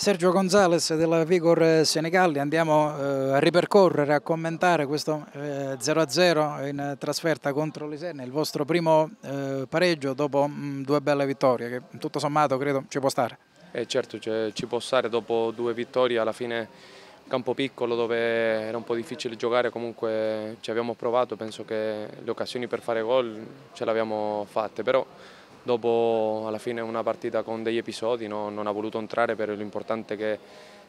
Sergio Gonzalez della Vigor Senegalli, andiamo eh, a ripercorrere, a commentare questo 0-0 eh, in trasferta contro l'Isernia, il vostro primo eh, pareggio dopo mh, mm, due belle vittorie che tutto sommato credo ci può stare. Eh certo, cioè, ci può stare dopo due vittorie, alla fine campo piccolo dove era un po' difficile giocare, comunque ci abbiamo provato, penso che le occasioni per fare gol ce le abbiamo fatte, però dopo alla fine una partita con degli episodi no? non ha voluto entrare per l'importante che,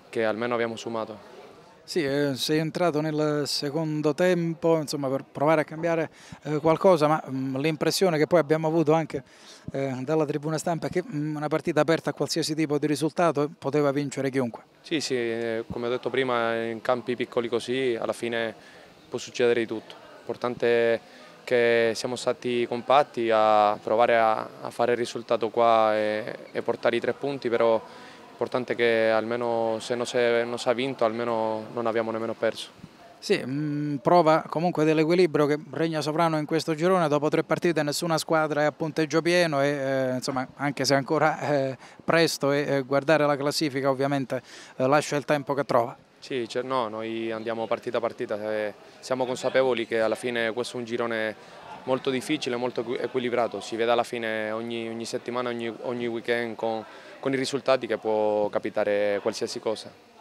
che almeno abbiamo sumato. Sì, eh, sei entrato nel secondo tempo insomma, per provare a cambiare eh, qualcosa, ma mm, l'impressione che poi abbiamo avuto anche eh, dalla tribuna stampa è che mh, mm, una partita aperta a qualsiasi tipo di risultato poteva vincere chiunque. Sì, sì, eh, come ho detto prima, in campi piccoli così alla fine può succedere di tutto. L'importante è che siamo stati compatti a provare a, a fare il risultato qua e, e, portare i tre punti, però è importante che almeno se non si è vinto almeno non abbiamo nemmeno perso. Sì, mm, prova comunque dell'equilibrio che regna sovrano in questo girone, dopo tre partite nessuna squadra è a punteggio pieno e eh, insomma anche se ancora eh, presto e eh, guardare la classifica ovviamente eh, lascia il tempo che trova. Sì, cioè, no, noi andiamo partita a partita, eh, siamo consapevoli che alla fine questo è un girone molto difficile, molto equilibrato, si vede alla fine ogni, ogni settimana, ogni, ogni weekend con, con i risultati che può capitare qualsiasi cosa.